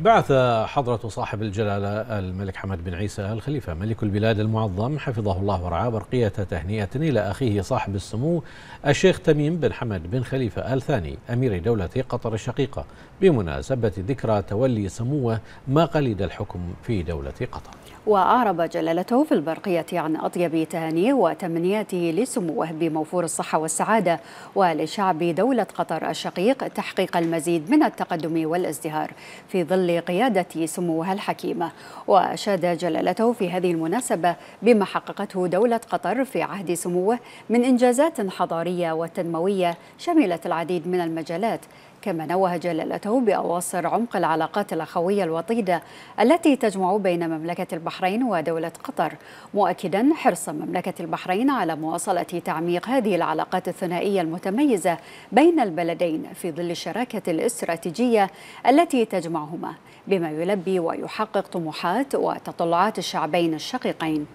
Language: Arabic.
بعث حضرة صاحب الجلالة الملك حمد بن عيسى الخليفة ملك البلاد المعظم حفظه الله ورعاه برقية تهنئة إلى أخيه صاحب السمو الشيخ تميم بن حمد بن خليفة آل ثاني أمير دولة قطر الشقيقة بمناسبة ذكرى تولي سموه ما قليد الحكم في دولة قطر وأعرب جلالته في البرقية عن أطيب تهانيه وتمنياته لسموه بموفور الصحة والسعادة ولشعب دولة قطر الشقيق تحقيق المزيد من التقدم والازدهار في ظل لقيادة سموها الحكيمة وأشاد جلالته في هذه المناسبة بما حققته دولة قطر في عهد سموه من إنجازات حضارية وتنموية شملت العديد من المجالات كما نوه جلالته بأواصر عمق العلاقات الأخوية الوطيدة التي تجمع بين مملكة البحرين ودولة قطر مؤكدا حرص مملكة البحرين على مواصلة تعميق هذه العلاقات الثنائية المتميزة بين البلدين في ظل الشراكة الاستراتيجية التي تجمعهما بما يلبي ويحقق طموحات وتطلعات الشعبين الشقيقين